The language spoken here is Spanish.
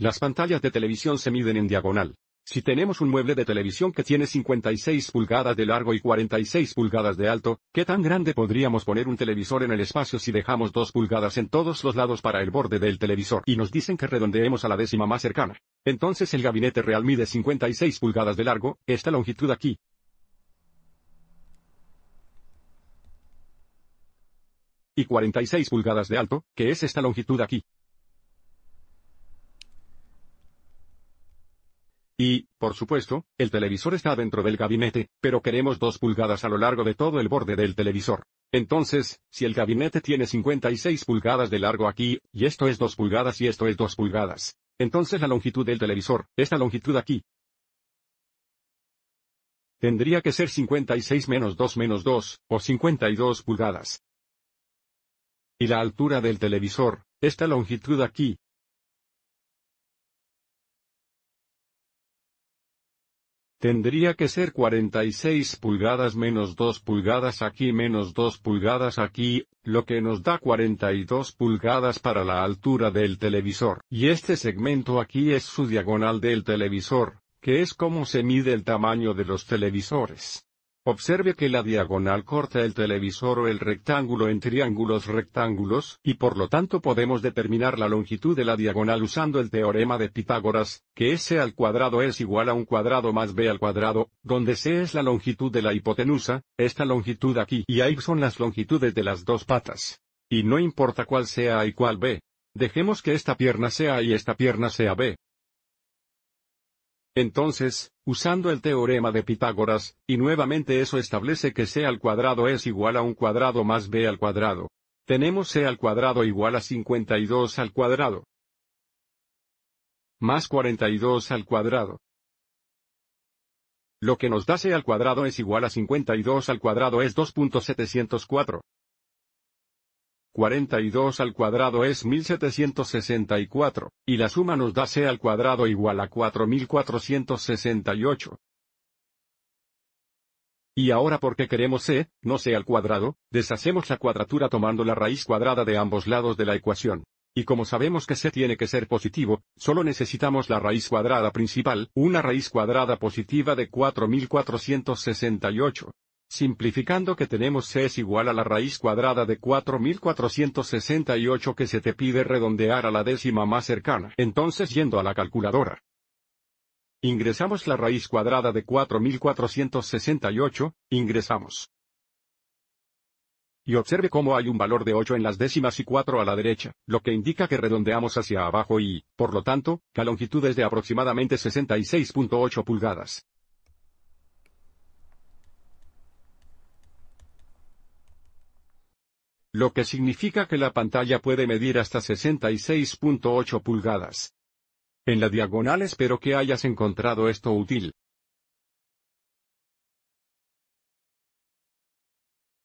Las pantallas de televisión se miden en diagonal. Si tenemos un mueble de televisión que tiene 56 pulgadas de largo y 46 pulgadas de alto, ¿qué tan grande podríamos poner un televisor en el espacio si dejamos 2 pulgadas en todos los lados para el borde del televisor y nos dicen que redondeemos a la décima más cercana? Entonces el gabinete real mide 56 pulgadas de largo, esta longitud aquí, y 46 pulgadas de alto, que es esta longitud aquí. Y, por supuesto, el televisor está dentro del gabinete, pero queremos dos pulgadas a lo largo de todo el borde del televisor. Entonces, si el gabinete tiene 56 pulgadas de largo aquí, y esto es 2 pulgadas y esto es 2 pulgadas. Entonces la longitud del televisor, esta longitud aquí, tendría que ser 56 menos 2 menos 2, o 52 pulgadas. Y la altura del televisor, esta longitud aquí, Tendría que ser 46 pulgadas menos 2 pulgadas aquí menos 2 pulgadas aquí, lo que nos da 42 pulgadas para la altura del televisor. Y este segmento aquí es su diagonal del televisor, que es como se mide el tamaño de los televisores. Observe que la diagonal corta el televisor o el rectángulo en triángulos rectángulos, y por lo tanto podemos determinar la longitud de la diagonal usando el teorema de Pitágoras, que S al cuadrado es igual a un cuadrado más B al cuadrado, donde C es la longitud de la hipotenusa, esta longitud aquí y ahí son las longitudes de las dos patas. Y no importa cuál sea A y cuál B. Dejemos que esta pierna sea A y esta pierna sea B. Entonces, usando el teorema de Pitágoras, y nuevamente eso establece que c al cuadrado es igual a un cuadrado más b al cuadrado. Tenemos c al cuadrado igual a 52 al cuadrado. Más 42 al cuadrado. Lo que nos da c al cuadrado es igual a 52 al cuadrado es 2.704. 42 al cuadrado es 1764, y la suma nos da c al cuadrado igual a 4468. Y ahora porque queremos c, no c al cuadrado, deshacemos la cuadratura tomando la raíz cuadrada de ambos lados de la ecuación. Y como sabemos que c tiene que ser positivo, solo necesitamos la raíz cuadrada principal, una raíz cuadrada positiva de 4468. Simplificando que tenemos c es igual a la raíz cuadrada de 4468 que se te pide redondear a la décima más cercana. Entonces yendo a la calculadora. Ingresamos la raíz cuadrada de 4468, ingresamos. Y observe cómo hay un valor de 8 en las décimas y 4 a la derecha, lo que indica que redondeamos hacia abajo y, por lo tanto, la longitud es de aproximadamente 66.8 pulgadas. lo que significa que la pantalla puede medir hasta 66.8 pulgadas. En la diagonal espero que hayas encontrado esto útil.